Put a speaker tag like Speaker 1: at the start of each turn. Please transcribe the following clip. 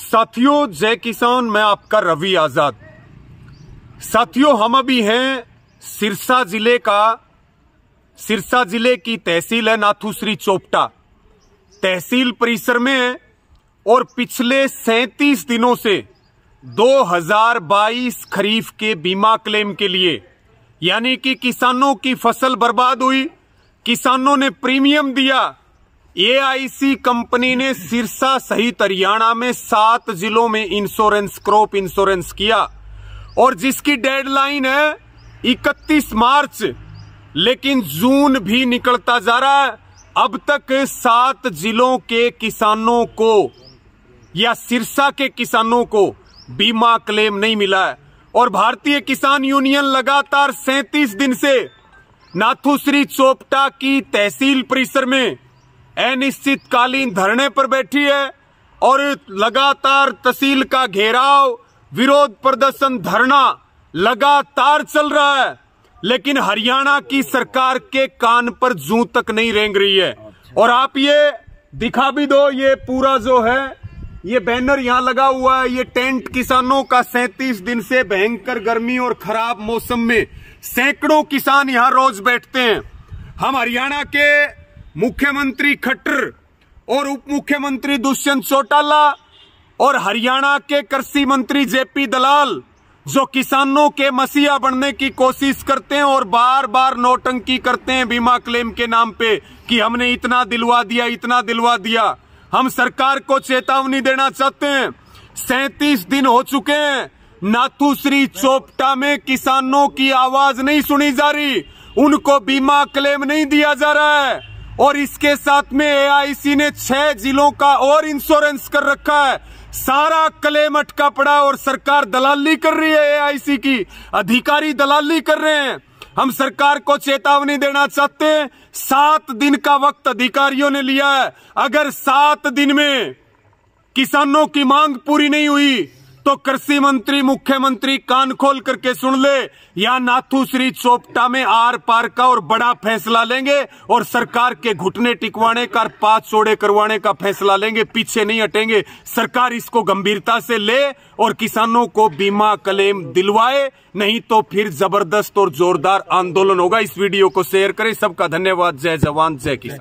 Speaker 1: साथियों जय किसान मैं आपका रवि आजाद साथियों हम अभी हैं सिरसा जिले का सिरसा जिले की तहसील है नाथूसरी चोपटा तहसील परिसर में है और पिछले सैतीस दिनों से 2022 खरीफ के बीमा क्लेम के लिए यानी कि किसानों की फसल बर्बाद हुई किसानों ने प्रीमियम दिया एआईसी कंपनी ने सिरसा सहित हरियाणा में सात जिलों में इंश्योरेंस क्रॉप इंश्योरेंस किया और जिसकी डेडलाइन है 31 मार्च लेकिन जून भी निकलता जा रहा है अब तक सात जिलों के किसानों को या सिरसा के किसानों को बीमा क्लेम नहीं मिला है और भारतीय किसान यूनियन लगातार सैतीस दिन से नाथुश्री चोपटा की तहसील परिसर में अनिश्चितकालीन धरने पर बैठी है और लगातार तहसील का घेराव विरोध प्रदर्शन धरना लगातार चल रहा है लेकिन हरियाणा की सरकार के कान पर जू तक नहीं रेंग रही है और आप ये दिखा भी दो ये पूरा जो है ये बैनर यहाँ लगा हुआ है ये टेंट किसानों का सैतीस दिन से भयंकर गर्मी और खराब मौसम में सैकड़ों किसान यहाँ रोज बैठते हैं हम हरियाणा के मुख्यमंत्री खट्टर और उप मुख्यमंत्री दुष्यंत चौटाला और हरियाणा के कृषि मंत्री जेपी दलाल जो किसानों के मसीहा बनने की कोशिश करते हैं और बार बार नोटंकी करते हैं बीमा क्लेम के नाम पे कि हमने इतना दिलवा दिया इतना दिलवा दिया हम सरकार को चेतावनी देना चाहते हैं सैतीस दिन हो चुके हैं नाथुश्री चोपटा में किसानों की आवाज नहीं सुनी जा रही उनको बीमा क्लेम नहीं दिया जा रहा है और इसके साथ में एआईसी ने छह जिलों का और इंश्योरेंस कर रखा है सारा क्लेम अटका पड़ा और सरकार दलाली कर रही है एआईसी की अधिकारी दलाली कर रहे हैं हम सरकार को चेतावनी देना चाहते हैं सात दिन का वक्त अधिकारियों ने लिया है अगर सात दिन में किसानों की मांग पूरी नहीं हुई तो कृषि मंत्री मुख्यमंत्री कान खोल करके सुन ले या नाथू श्री चोपटा में आर पार का और बड़ा फैसला लेंगे और सरकार के घुटने टिकवाने का पांच चोड़े करवाने का फैसला लेंगे पीछे नहीं हटेंगे सरकार इसको गंभीरता से ले और किसानों को बीमा क्लेम दिलवाए नहीं तो फिर जबरदस्त और जोरदार आंदोलन होगा इस वीडियो को शेयर करें सबका धन्यवाद जय जवान जय किसान